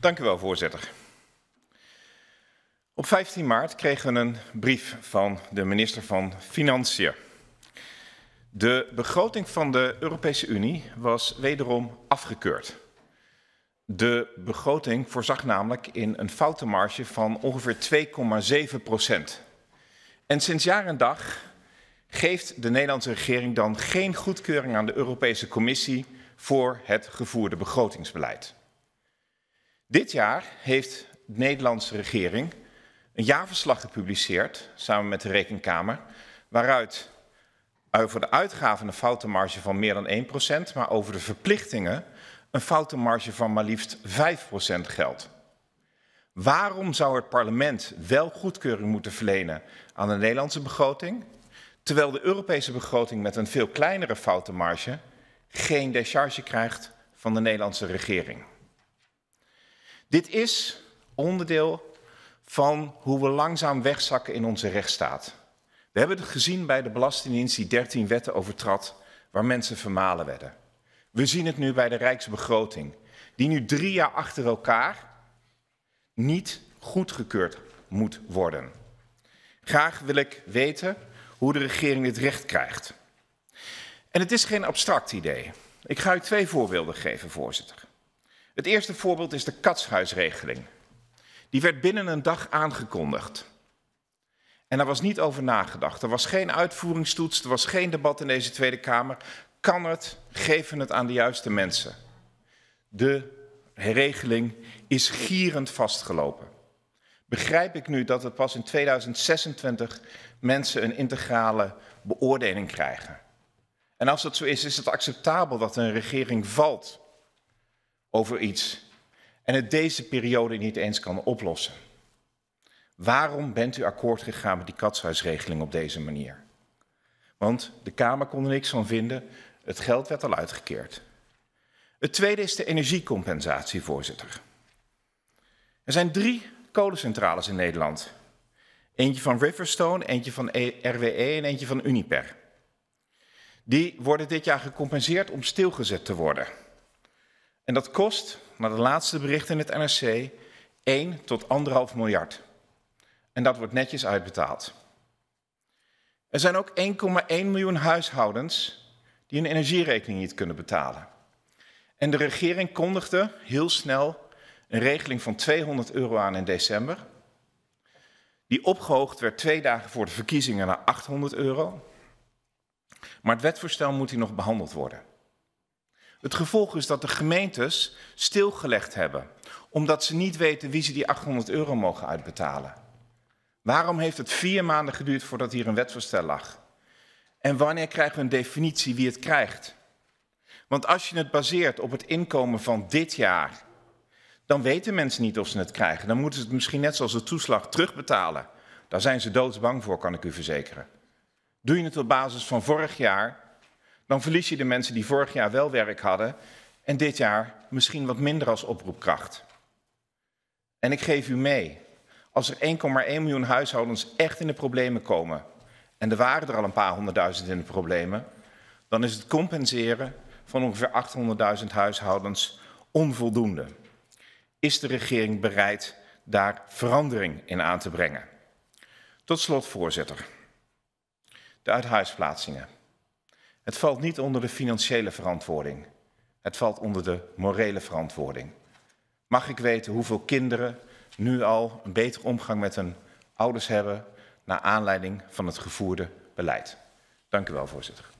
Dank u wel, voorzitter. Op 15 maart kregen we een brief van de minister van Financiën. De begroting van de Europese Unie was wederom afgekeurd. De begroting voorzag namelijk in een foutenmarge van ongeveer 2,7 procent. En sinds jaar en dag geeft de Nederlandse regering dan geen goedkeuring aan de Europese Commissie voor het gevoerde begrotingsbeleid. Dit jaar heeft de Nederlandse regering een jaarverslag gepubliceerd, samen met de Rekenkamer, waaruit eh, over de uitgaven een foutenmarge van meer dan 1%, maar over de verplichtingen een foutenmarge van maar liefst 5% geldt. Waarom zou het parlement wel goedkeuring moeten verlenen aan de Nederlandse begroting, terwijl de Europese begroting met een veel kleinere foutenmarge geen décharge krijgt van de Nederlandse regering? Dit is onderdeel van hoe we langzaam wegzakken in onze rechtsstaat. We hebben het gezien bij de Belastingdienst die 13 wetten overtrad waar mensen vermalen werden. We zien het nu bij de Rijksbegroting, die nu drie jaar achter elkaar niet goedgekeurd moet worden. Graag wil ik weten hoe de regering dit recht krijgt. En het is geen abstract idee. Ik ga u twee voorbeelden geven, voorzitter. Het eerste voorbeeld is de katshuisregeling. Die werd binnen een dag aangekondigd. En daar was niet over nagedacht. Er was geen uitvoeringstoets, er was geen debat in deze Tweede Kamer. Kan het? Geven het aan de juiste mensen. De regeling is gierend vastgelopen. Begrijp ik nu dat het pas in 2026 mensen een integrale beoordeling krijgen? En als dat zo is, is het acceptabel dat een regering valt over iets en het deze periode niet eens kan oplossen. Waarom bent u akkoord gegaan met die katshuisregeling op deze manier? Want de Kamer kon er niks van vinden, het geld werd al uitgekeerd. Het tweede is de energiecompensatie, voorzitter. Er zijn drie kolencentrales in Nederland. Eentje van Riverstone, eentje van RWE e en eentje van Uniper. Die worden dit jaar gecompenseerd om stilgezet te worden. En dat kost, naar de laatste berichten in het NRC, 1 tot 1,5 miljard. En dat wordt netjes uitbetaald. Er zijn ook 1,1 miljoen huishoudens die hun energierekening niet kunnen betalen. En de regering kondigde heel snel een regeling van 200 euro aan in december. Die opgehoogd werd twee dagen voor de verkiezingen naar 800 euro. Maar het wetvoorstel moet hier nog behandeld worden. Het gevolg is dat de gemeentes stilgelegd hebben, omdat ze niet weten wie ze die 800 euro mogen uitbetalen. Waarom heeft het vier maanden geduurd voordat hier een wetsvoorstel lag? En wanneer krijgen we een definitie wie het krijgt? Want als je het baseert op het inkomen van dit jaar, dan weten mensen niet of ze het krijgen. Dan moeten ze het misschien net zoals de toeslag terugbetalen. Daar zijn ze doodsbang voor, kan ik u verzekeren. Doe je het op basis van vorig jaar, dan verlies je de mensen die vorig jaar wel werk hadden en dit jaar misschien wat minder als oproepkracht. En ik geef u mee, als er 1,1 miljoen huishoudens echt in de problemen komen, en er waren er al een paar honderdduizend in de problemen, dan is het compenseren van ongeveer 800.000 huishoudens onvoldoende. Is de regering bereid daar verandering in aan te brengen? Tot slot, voorzitter. De uithuisplaatsingen. Het valt niet onder de financiële verantwoording. Het valt onder de morele verantwoording. Mag ik weten hoeveel kinderen nu al een betere omgang met hun ouders hebben naar aanleiding van het gevoerde beleid? Dank u wel, voorzitter.